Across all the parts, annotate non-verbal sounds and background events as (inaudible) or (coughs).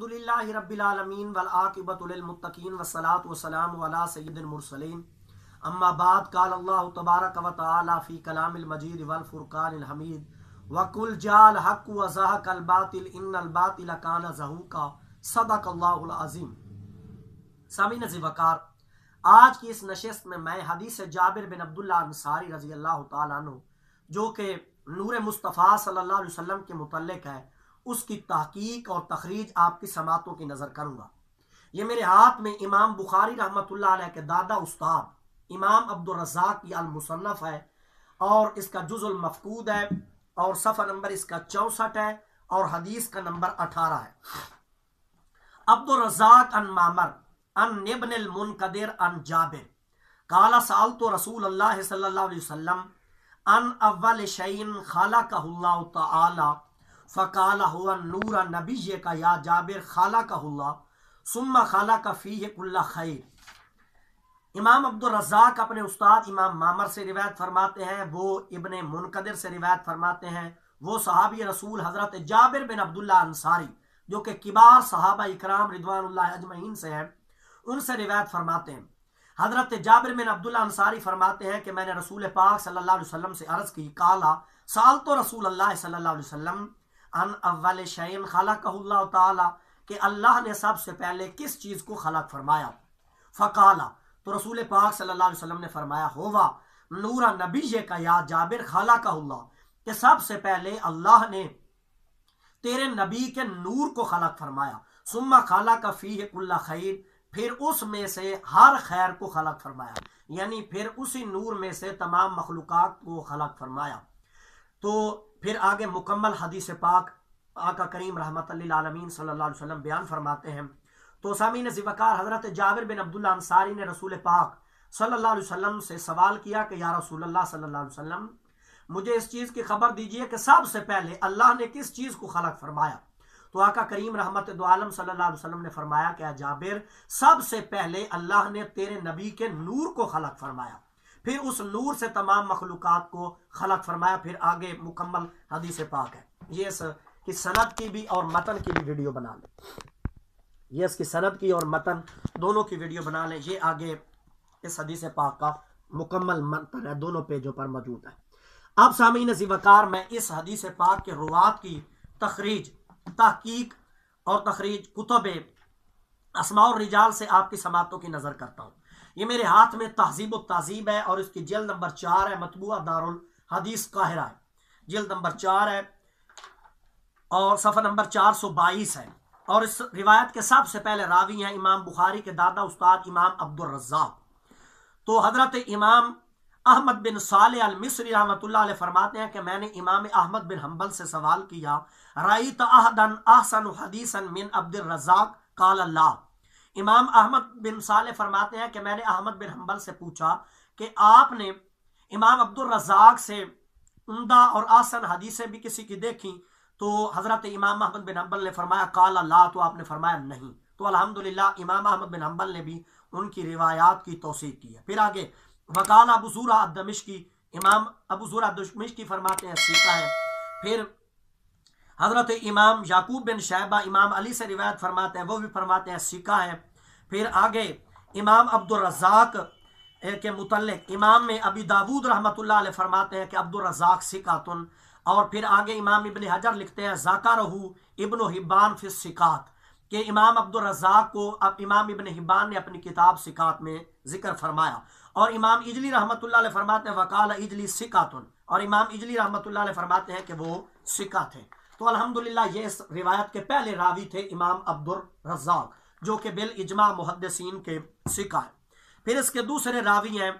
अल्हम्दुलिल्लाहि रब्बिल आलमीन वल आकिबतु लिल मुत्तकीन वस्सलातु वस्सलामु अला सय्यिदिल मुरसलीन अम्मा बाद काल अल्लाह तबारक व तआला फी कलामिल मजीद वल फुरकानिल हमीद वकुल जाल हक व ज़हक अल बातिल इन्नल बातिल कान ज़हूका सदक अल्लाहुल अजीम सामीन वकार आज की इस नशस्त में मैं हदीस जाबिर बिन अब्दुल्ला अंसारी रजी अल्लाह तु जो कि नूर मुस्तफ़ा सल्लल्लाहु अलैहि वसल्लम के मुतलक है उसकी तहकीक और तखरीज आपकी समातों की नज़र करूंगा ये मेरे हाथ में इमाम बुखारी रहमत के दादा उस्ताद इमाम अब्दुलरजाक की अलमुसन्फ़ है और इसका जुजुल मफकूद है और सफर नंबर इसका चौसठ है और हदीस का नंबर अठारह है अब्दुलरजाक अन मामर अन निबन अन जाबिर काला साल तो रसूल अल्लाह सल्लल्लाहु अलैहि वसल्लम अन अव्वल खाला फ़काल हुआ नूर नबी का या जाबिर खाला का हुआ सुम्मा खाला का फ़ी कुल्ला खैर इमाम अब्दुलरजाक अपने उस्ताद इमाम मामर से रिवायत फरमाते हैं वो इबन मुनकदर से रिवायत फरमाते हैं वो सहाबी रसूल हज़रत जाबिर बिन अब्दुल्ला अंसारी जो कि किबार सहाबा इकराम रिदवान अजमहीन से हैं उनसे रिवायत फरमाते हैं हज़रत जाबिर बिन अब्दुल्ला अंसारी फरमाते हैं कि मैंने रसूल पाक सल्लल्लाहु अलैहि वसल्लम से अर्ज़ की काला साल तो रसूल अल्लाह सल्लल्लाहु अलैहि वसल्लम अन अव्वल शैन खला कहल्ला कि अल्लाह ने सबसे पहले किस चीज़ को खलक फरमाया फ़काला तो रसूल पाक सल्लल्लाहु अलैहि वसल्लम ने फरमाया होवा नूरा नबीजे का या जाबिर खला कहल्ला कि सबसे पहले अल्लाह ने तेरे नबी के नूर को खलक फरमाया सुम्मा खाला का फ़ी कुल्ला खैर फिर उसमें से हर खैर को खलक फरमाया यानी फिर उसी नूर में से तमाम मखलूक को खलक फरमाया तो फिर आगे मुकम्मल हदीस पाक आका करीम रहमत आलमीन सल्ला बयान फरमाते हैं तो सामी ने जिवाकार हज़रत जाविर बिन अब्दुल्ला अंसारी ने रसूल पाक सल्ला वसम से सवाल किया कि या रसूल अल्लाह सल्ला मुझे इस चीज़ की खबर दीजिए कि सबसे पहले अल्लाह ने किस चीज़ को खलक फरमाया तो आका करीम रहमत आलम सल्ला वसम ने फरमाया कि जाबिर सबसे पहले अल्लाह ने तेरे नबी के नूर को खलक फरमाया फिर उस नूर से तमाम मखलूक़ात को खलक फरमाया फिर आगे मुकम्मल हदीस पाक है ये कि की की भी और मतन की भी वीडियो बना लें ये इसकी सनत की और मतन दोनों की वीडियो बना लें ये आगे इस हदीस पाक का मुकम्मल मतन है दोनों पेजों पर मौजूद है अब सामी नजीबकार मैं इस हदीस पाक के रुआत की तखरीज तहकीक और तखरीज कुतब और रिजाल से आपकी समातों की नज़र करता हूँ ये मेरे हाथ में तहजीब तहजीब है और इसकी जेल नंबर चार है मतबूआ दारुल हदीस काहिरा है जेल नंबर चार है और सफ़र नंबर चार सौ बाईस है और इस रिवायत के सबसे पहले रावी हैं इमाम बुखारी के दादा उस्ताद इमाम अब्दुलरजाक तो हज़रत इमाम अहमद बिन साल मिसरी रहमत फरमाते हैं कि मैंने इमाम अहमद बिन हम्बल से सवाल किया रईत अहदन अहसन हदीसन मिन अब्दुलरजाक काल अल्लाह इमाम अहमद बिन साल फरमाते हैं कि मैंने अहमद बिन हम्बल से पूछा कि आपने इमाम अब्दुल रजाक से उमदा और आसन हदीसें भी किसी की देखी तो हज़रत इमाम अहमद बिन हम्बल ने फरमाया काला ला तो आपने फरमाया नहीं तो अल्हम्दुलिल्लाह इमाम अहमद बिन हम्बल ने भी उनकी रिवायात की तोसी की है फिर आगे वकाल अबूरा दमिश की इमाम अबूरा दमिश की फरमाते हैं सीखा है फिर हज़रत इमाम याकूब बिन शाहबा इमाम अली से रिवायत फरमाते हैं वो भी फरमाते हैं सिका है फिर आगे इमाम अब्दुलरजाक के मुतल इमाम में अबी दाबूद रहमत फरमाते हैं कि अब्दुलरजाक तुन और फिर आगे इमाम इबन हजर लिखते हैं जाका रहू इबन हिब्बान फिर सिकात के इमाम अब्दुलरजाक को अब इमाम इबन हिब्बान ने अपनी किताब सिकात में जिक्र फरमाया और इमाम इजली रहमत फरमाते हैं वकाल इजली सिकातुन और इमाम इजली रहमत फरमाते हैं कि वो सिका थे तो अलहमदिल्ला ये इस रिवायत के पहले रावी थे इमाम अब्दुल रजाक जो कि बिल इजमा मुहदसिन के सिका है फिर इसके दूसरे रावी हैं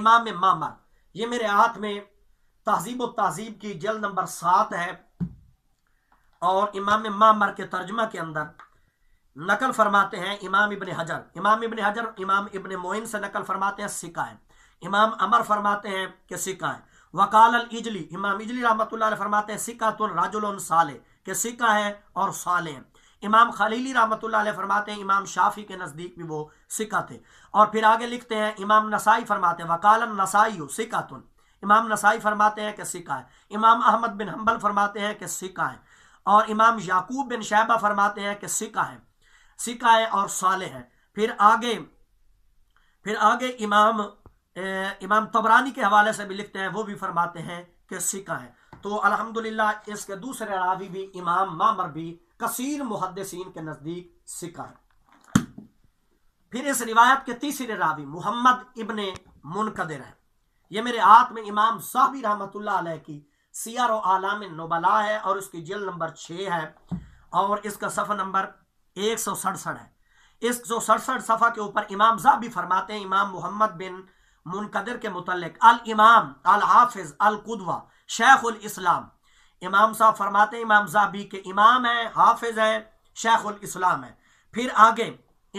इमाम मामर ये मेरे हाथ में तहजीब तहजीब की जल नंबर सात है और इमाम मामर के तर्जमा के अंदर नकल फरमाते हैं इमाम इबन हजर इमाम इबन हजर इमाम इबन मोइन से नकल फरमाते हैं सिका है इमाम अमर फरमाते हैं कि सिका है वकाल अल इजली इमाम इजली रहमत फरमाते हैं सिक्का तुन राजुल साले के सिक्का है और साले हैं इमाम खलीली रहमत फरमाते हैं इमाम शाफी के नज़दीक भी वो सिक्का थे और फिर आगे लिखते हैं इमाम नसाई फरमाते हैं वकालन नसाई सिक्का तुन इमाम नसाई फरमाते हैं कि सिक्का है इमाम अहमद बिन हम्बल फरमाते हैं कि सिक्का है और इमाम याकूब बिन शैबा फरमाते हैं कि सिक्का है सिक्का है और साले हैं फिर आगे फिर आगे इमाम इमाम तबरानी के हवाले से भी लिखते हैं वो भी फरमाते हैं कि सिका है तो अल्हम्दुलिल्लाह इसके दूसरे रावी भी इमाम मामर भी कसीर मुहदसिन के नज़दीक सिका है फिर इस रिवायत के तीसरे रावी मोहम्मद इबन मुनकदर है ये मेरे हाथ में इमाम साहबी रहमत की सियार आलाम नोबला है और उसकी जेल नंबर छ है और इसका सफ़ा नंबर एक सौ सड़सठ है इस सौ सड़सठ सफ़ा के ऊपर इमाम साहब भी फरमाते हैं इमाम मोहम्मद बिन मुनकदर के मुतलक अल इमाम अल हाफिज अल कुदवा शेख उल इस्लाम इमाम साहब फरमाते इमाम जाबी के इमाम है हाफिज है शेख उल इस्लाम है फिर आगे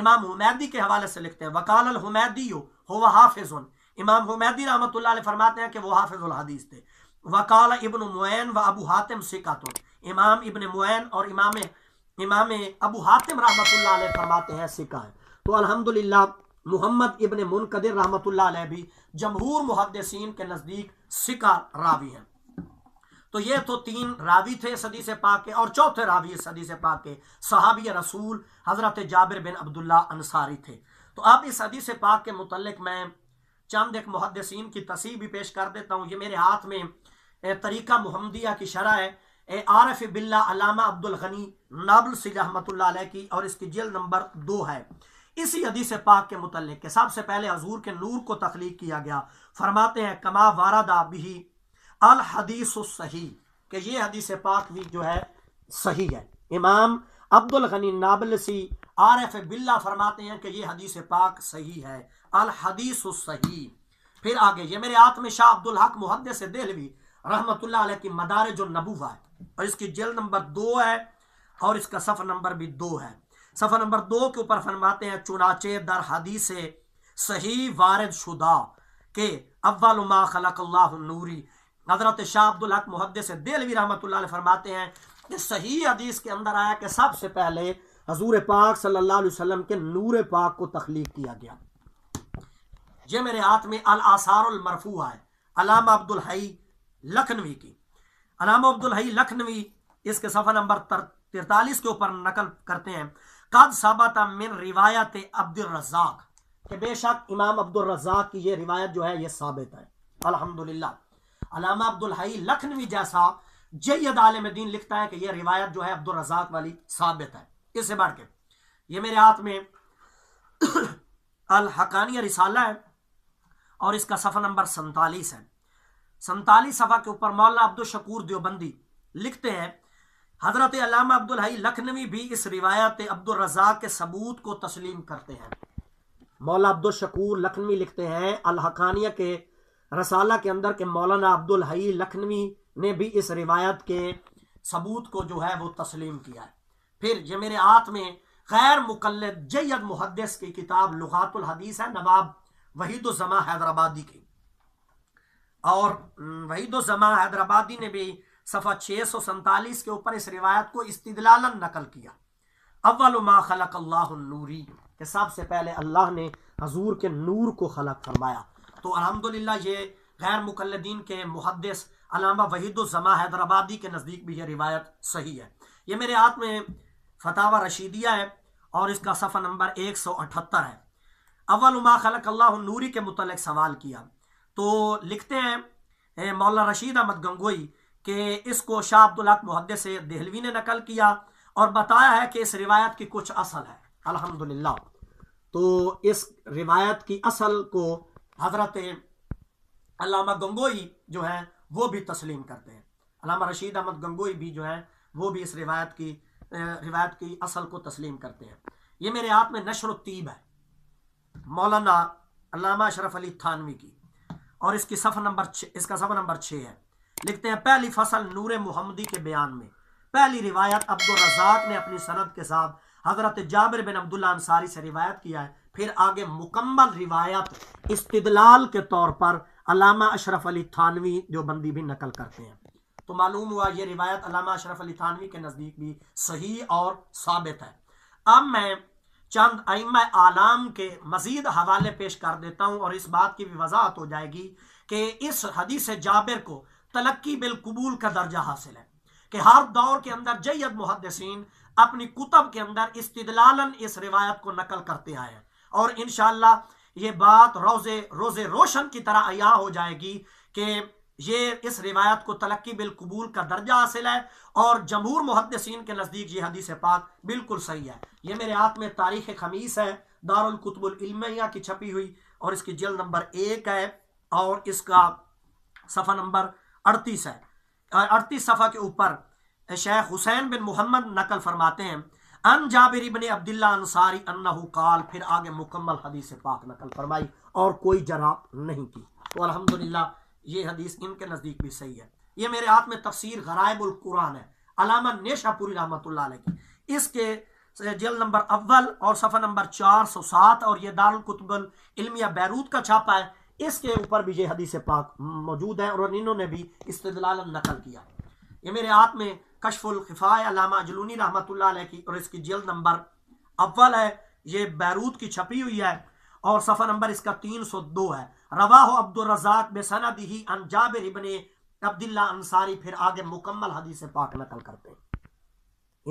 इमाम हुमैदी के हवाले से लिखते हैं वकाल अल हुमैदी हो वह हाफिज उन इमाम हुमैदी रहमत फरमाते हैं कि वो उल हदीस थे वकाल इबन मुन व अबू हातिम सिकात इमाम इबन मुन और इमाम इमाम अबू हातिम रहमत फरमाते हैं सिका है तो अल्हम्दुलिल्लाह मोहम्मद इबन मुनकदिर रहमत भी जमहूर मुहदसिन के नज़दीक सिका रावी हैं तो ये तो तीन रावी थे सदी से पाक के और चौथे रावी सदी से पाक के सहाबी रसूल हज़रत जाबिर बिन अब्दुल्ला अंसारी थे तो अब इस सदी से पाक के मुतलक मैं चंद एक मुहदसिन की तसी भी पेश कर देता हूँ ये मेरे हाथ में तरीका मुहमदिया की शरह है ए आरफ बिल्ला अलामा अब्दुल गनी नाबुल सिज रहमत की और इसकी जेल नंबर दो है इसी हदीस पाक के मुतल के सबसे पहले हजूर के नूर को तख्लीक किया गया फरमाते हैं कमा वारदा भी अल हदीस सही कि ये हदीस पाक भी जो है सही है इमाम अब्दुल गनी नाबलसी आर एफ बिल्ला फरमाते हैं कि ये हदीस पाक सही है अल हदीस सही फिर आगे ये मेरे हाथ में शाह अब्दुल हक मुहद से देहलवी रहमत की मदार जो नबूवा है और इसकी जेल नंबर दो है और इसका सफ़र नंबर भी दो है सफ़र नंबर दो के ऊपर फरमाते हैं चुनाचे दर हदी से सही वारद शुदा के अव्वलमा खलकल्ला नूरी हज़रत शाह अब्दुल हक से दिलवी रहमत फरमाते हैं कि सही हदीस के अंदर आया कि सबसे पहले हजूर पाक सल्लल्लाहु अलैहि के नूर पाक को तख्लीक किया गया ये मेरे हाथ में अल आसारफू है अलामा अब्दुल हई लखनवी की अलामा अब्दुल हई लखनवी इसके सफर नंबर तिरतालीस के ऊपर नकल करते हैं कद साबत मिन रिवायत अब्दुल रजाक कि बेशक इमाम अब्दुल रजाक की ये रिवायत जो है ये साबित है अलहमदुल्ला अलामा अब्दुल हई लखनवी जैसा जैद आलम दीन लिखता है कि यह रिवायत जो है अब्दुल रजाक वाली साबित है इससे बढ़ के ये मेरे हाथ में (coughs) अलहकानिया रिसाला है और इसका सफ़ा नंबर सैतालीस है सैतालीस सफ़ा के ऊपर मौला अब्दुल शकूर देवबंदी लिखते हैं हज़रत अलामा अब्दुल हई लखनवी भी इस रिवायत अब्दुल रजा के सबूत को तस्लीम करते हैं मौला अब्दुल शकूर लखनवी लिखते हैं अलहकानिया के रसाला के अंदर के मौलाना अब्दुल हई लखनवी ने भी इस रिवायत के सबूत को जो है वो तस्लीम किया है फिर ये मेरे हाथ में गैर मुकल जैद मुहदस की किताब लुहातुल हदीस है नवाब वहीदुलजमा हैदराबादी की और वहीदुलजमा हैदराबादी ने भी सफ़ा छः सौ सैंतालीस के ऊपर इस रिवायत को इस्तलान नकल किया अव्वल मा खलक अल्लाह नूरी के सबसे पहले अल्लाह ने हजूर के नूर को खलक फरमाया तो अलहमदिल्ला ये गैर मुकलदीन के मुहदस अलामा वहीदुलजमा हैदराबादी के नज़दीक भी यह रिवायत सही है ये मेरे हाथ में फतावा रशीदिया है और इसका सफ़ा नंबर एक सौ अठहत्तर है अव्वल उमा खलक अल्लाह नूरी के मुतलक सवाल किया तो लिखते हैं मौला रशीद अहमद गंगोई कि इसको शाह अब्दुल हक मुहद से दहलवी ने नकल किया और बताया है कि इस रिवायत की कुछ असल है अल्हम्दुलिल्लाह तो इस रिवायत की असल को हजरत अलामा गंगोई जो है वो भी तस्लीम करते हैं अलामा रशीद अहमद गंगोई भी जो है वो भी इस रिवायत की रिवायत की असल को तस्लीम करते हैं ये मेरे हाथ में नशर तीब है मौलाना अलामा अशरफ अली थानवी की और इसकी सफर नंबर छः इसका सफर नंबर छः है लिखते हैं पहली फसल नूर मोहम्मदी के बयान में पहली रिवायत अब्दुल रजाक ने अपनी सनद के साथ हजरत जाबिर बिन अब्दुल्ला अंसारी से रिवायत किया है फिर आगे मुकम्मल रिवायत इस्तदलाल के तौर पर अलामा अशरफ अली थानवी जो बंदी भी नकल करते हैं तो मालूम हुआ ये रिवायत अलामा अशरफ अली थानवी के नज़दीक भी सही और साबित है अब मैं चंद आइम आलाम के मज़ीद हवाले पेश कर देता हूँ और इस बात की भी वजाहत हो जाएगी कि इस हदीस जाबिर को तलक्की बिलकबूल का दर्जा हासिल है कि हर दौर के अंदर जैद मुहदसिन अपनी कुतब के अंदर इस्तलालन इस रिवायत को नकल करते आए हैं और इन ये बात रोज़े रोज़े रोशन की तरह अया हो जाएगी कि ये इस रिवायत को तलक्की बिलकबूल का दर्जा हासिल है और जमहूर मुहदसिन के नज़दीक ये हदीस पाक बिल्कुल सही है ये मेरे हाथ में तारीख खमीस है दारकतबुलमिया की छपी हुई और इसकी जल नंबर एक है और इसका सफ़ा नंबर अड़तीस है अड़तीस सफ़ा के ऊपर शेख हुसैन बिन मोहम्मद नकल फरमाते हैं अन जाबिर इबन अब्दुल्ला अंसारी अन्नहु काल फिर आगे मुकम्मल हदीस पाक नकल फरमाई और कोई जराब नहीं की तो अल्हम्दुलिल्लाह ये हदीस इनके नज़दीक भी सही है ये मेरे हाथ में तफसीर गराइबुल कुरान है अलामा नेशापुरी रहमत की इसके जल्द नंबर अव्वल और सफ़ा नंबर चार सौ सात और ये दारुल कुतुबल इल्मिया बैरूत का छापा है इसके ऊपर भी ये हदीस पाक मौजूद है और इन्होंने भी इस्तलाल नकल किया ये मेरे हाथ में कशफुल खिफायलामा जलूनी रहमत की और इसकी जल्द नंबर अव्वल है ये बैरूत की छपी हुई है और सफ़ा नंबर इसका तीन सौ दो है रवा हो अब्दुलरजाक बेसनद ही अनजाबिर इबन अब्दुल्ला अंसारी फिर आगे मुकम्मल हदीस पाक नकल करते हैं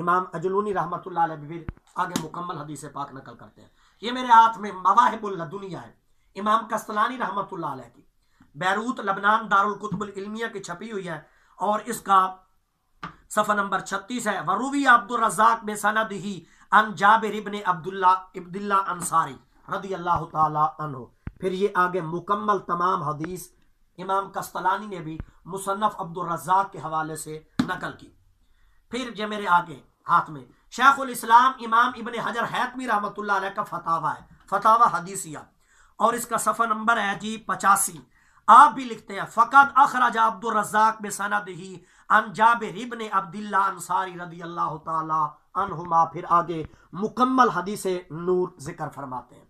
इमाम अजलूनी रहमत फिर आगे मुकम्मल हदीस पाक नकल करते हैं ये मेरे हाथ में मवाहिबुल्ला दुनिया है इमाम कस्तलानी रहमत की बैरूत लबनान दारुलकुतुबलमिया की छपी हुई है और इसका सफ़र नंबर छत्तीस है वरूवी अब्दुलरजाक में सनद ही अन जाबिर इबन अब्दुल्ला इब्दिल्ला अंसारी रदी अल्लाह तहो फिर ये आगे मुकम्मल तमाम हदीस इमाम कस्तलानी ने भी मुसनफ़ अब्दुलरजाक के हवाले से नकल की फिर ये मेरे आगे हाथ में शेख उल इस्लाम इमाम इबन हजर हैतमी रहमत का फतावा है फतावा हदीसिया और इसका सफ़ा नंबर है जी पचासी आप भी लिखते हैं फ़कत अखराज अब्दुल रज़ाक में सनद ही फिर आगे मुकम्मल हदीस नूर जिक्र फरमाते हैं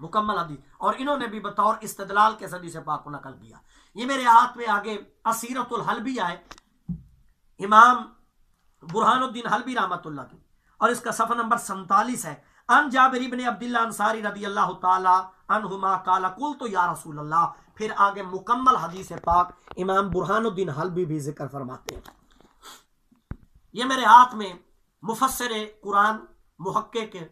मुकम्मल हदीस और इन्होंने भी बतौर इस्तलाल के सदी से पाक नकल किया ये मेरे हाथ में आगे असीरतुल हलबी आए इमाम बुरहानुद्दीन हलबी रहमत की और इसका सफ़ा नंबर सैतालीस है अन जाबिर इबन अब्दुल्ला अंसारी रदी अल्लाह तहुमा काला कुल तो या रसूल अल्लाह फिर आगे मुकम्मल हदीस पाक इमाम बुरहानुद्दीन हलबी भी जिक्र फरमाते हैं ये मेरे हाथ में मुफसर कुरान महक्क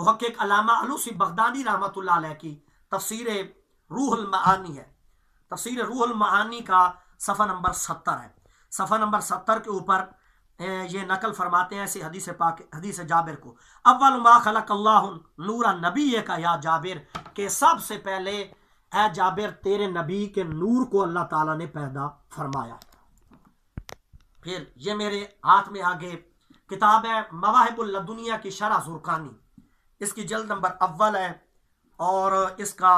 महक्क अलामा अलूसी बगदादी रहमत की तफसीर रूहल मानी है तफसीर रूहल मानी का सफ़ा नंबर सत्तर है सफ़ा नंबर सत्तर के ऊपर ये नकल फरमाते हैं ऐसे हदीस पाक हदीस जाबिर को अव्वल मा खलक अल्लाह नूरा नबी का या जाबिर के सबसे पहले ए जाबिर तेरे नबी के नूर को अल्लाह ताला ने पैदा फरमाया फिर ये मेरे हाथ में आगे किताब है मवाहिबुल्ला दुनिया की शरा जुरकानी इसकी जल्द नंबर अव्वल है और इसका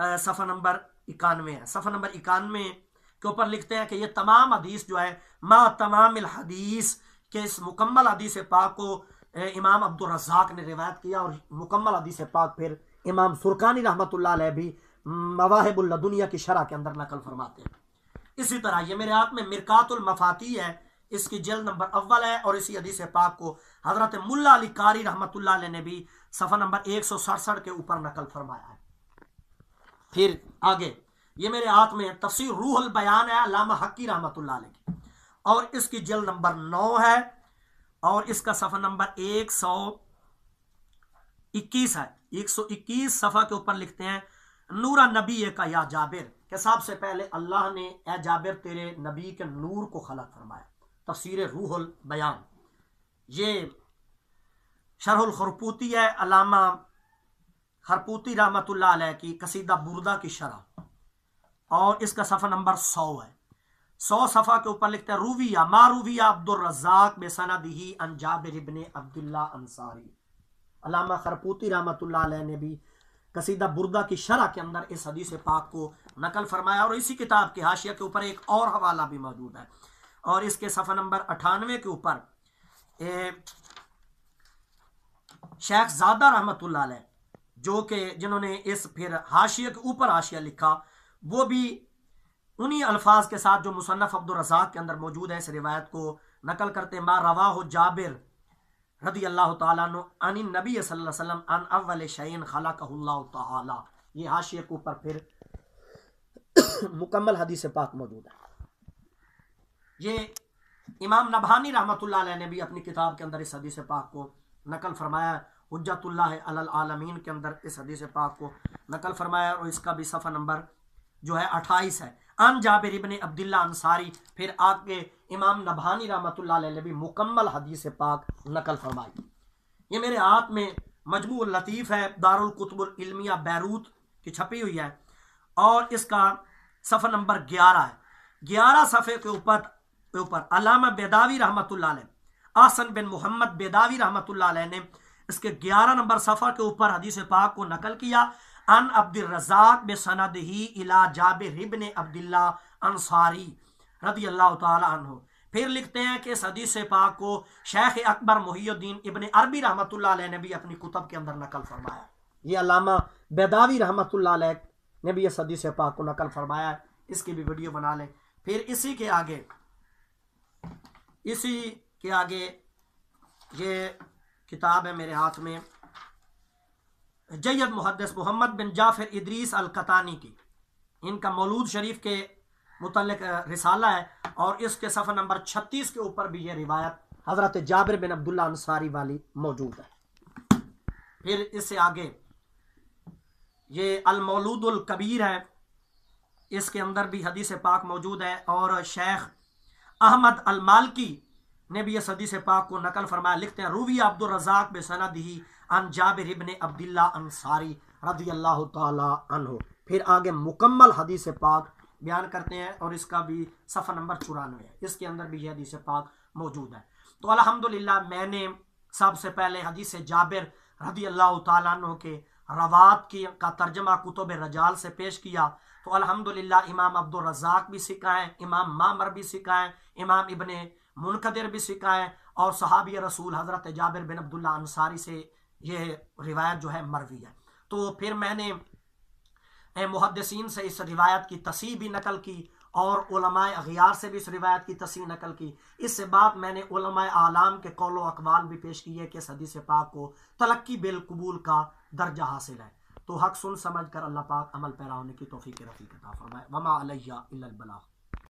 सफ़ा नंबर इक्यानवे है सफ़ा नंबर इक्यानवे के ऊपर लिखते हैं कि ये तमाम हदीस जो है मा तमाम हदीस के इस मुकम्मल हदीस पाक को इमाम अब्दुलरजाक ने रिवायत किया और मुकम्मल हदीस पाक फिर इमाम सुरकानी रहमत भी मवाहिबुल्लदुनिया की शरह के अंदर नकल फरमाते हैं इसी तरह ये मेरे हाथ में मिरकातुलमफाती है इसकी जेल नंबर अव्वल है और इसी हदीस पाक को हज़रत मुला अली कारी रहमत ने भी सफ़ा नंबर एक सौ सड़सठ के ऊपर नकल फरमाया है फिर आगे ये मेरे हाथ में तफसीर रूहल बयान है लामा हकी रहमत की और इसकी जल नंबर नौ है और इसका सफ़ा नंबर एक सौ इक्कीस है एक सौ इक्कीस सफ़ा के ऊपर लिखते हैं नूरा नबी का या जाबिर के सबसे पहले अल्लाह ने ए जाबिर तेरे नबी के नूर को खलक फरमाया तफसीर रूहल बयान ये शरहुल खरपूती है अलामा खरपूती रहमत की कसीदा बुरदा की शरह और इसका सफ़ा नंबर सौ है सौ सफ़ा के ऊपर लिखते हैं रूविया मा रूविया अब्दुलरजाक बेसना अन जाबिर इबन अब्दुल्ला अंसारी अलामा खरपूती रहमतुल्लाह ने भी कसीदा बुरदा की शरह के अंदर इस हदी से पाक को नकल फरमाया और इसी किताब के हाशिया के ऊपर एक और हवाला भी मौजूद है और इसके सफ़ा नंबर अठानवे के ऊपर शेख ज़ादा रहमत जो कि जिन्होंने इस फिर हाशिया के ऊपर हाशिया लिखा वो भी उन्हीं अल्फाज के साथ जो मुसनफ़ अब्दुलरजाक के अंदर मौजूद है इस रिवायत को नकल करते माँ रवा जाबिर रदी अल्लाह तनि नबी वसल्लम अन अवल शैन खला कहुल्ला ये हाशिए के ऊपर फिर मुकम्मल हदीस पाक मौजूद है ये इमाम नभानी रहमत ने भी अपनी किताब के अंदर इस हदीस पाक को नकल फरमाया हजतल आलमीन के अंदर इस हदीस पाक को नकल फरमाया और इसका भी सफ़ा नंबर जो है अट्ठाईस है अन जाबिर इबन अब्दुल्ला अंसारी फिर आगे इमाम नभानी रहमत भी मुकम्मल हदीस पाक नकल फरमाई ये मेरे हाथ में मजमू लतीफ़ है दारुल कुतुबुल इल्मिया बैरूत की छपी हुई है और इसका सफ़र नंबर ग्यारह है ग्यारह सफ़े के ऊपर ऊपर अलामा बेदावी रहमत आसन बिन मोहम्मद बेदावी रहमत ने इसके ग्यारह नंबर सफ़र के ऊपर हदीस पाक को नकल किया अन अब्दुलरजाक बेसनदही इला जाबिर इबन अब्दुल्ला अंसारी रदी अल्लाह तह फिर लिखते हैं कि इस हदीस पाक को शेख अकबर मुहीद्दीन इबन अरबी रहमत ने भी अपनी कुतब के अंदर नकल फरमाया ये अलामा बेदावी रहमत ने भी इस हदीस पाक को नकल फरमाया इसकी भी वीडियो बना लें फिर इसी के आगे इसी के आगे ये किताब है मेरे हाथ में जैद मुहदस मोहम्मद बिन जाफिर इदरीस अलकतानी की इनका मौलूद शरीफ के मुतल रिसाला है और इसके सफ़र नंबर छत्तीस के ऊपर भी ये रिवायत हज़रत जाबिर बिन अब्दुल्ला अंसारी वाली मौजूद है फिर इससे आगे ये अलमौलूदुलकबीर है इसके अंदर भी हदीस पाक मौजूद है और शेख अहमद अलमालकी ने भी सदी से पाक को नकल फरमाया लिखते हैं रूवी अब्दुलरजाक रजाक बेसनद ही अन जाबिर इबन अब्दुल्ला अंसारी रदी अल्लाह तहो फिर आगे मुकम्मल हदीस पाक बयान करते हैं और इसका भी सफ़र नंबर चौरानवे है इसके अंदर भी यह हदीस पाक मौजूद है तो अल्हम्दुलिल्लाह मैंने सबसे पहले हदीस जाबिर रदी अल्लाह तु के रवात की का तर्जमा कुतुब रजाल से पेश किया तो अल्हम्दुलिल्लाह इमाम अब्दुलरजाक भी सिखाएं इमाम मामर भी सिखाएं इमाम इबन मुनकदर भी सिकाए और सहाबी रसूल हज़रत जाबिर बिन अब्दुल्ला अंसारी से ये रिवायत जो है मरवी है तो फिर मैंने मुहदसिन से इस रिवायत की तसी भी नकल की और अगियार से भी इस रिवायत की तसी नकल की इससे बात मैंने आलाम के कौल अकवाल भी पेश किए कि सदी से पाक को तलक्की बिलकबूल का दर्जा हासिल है तो हक सुन समझ कर अल्लाह पाक अमल पैरा होने की तोफ़ी के रफ़ी कता फरमाए वमा अलैया बला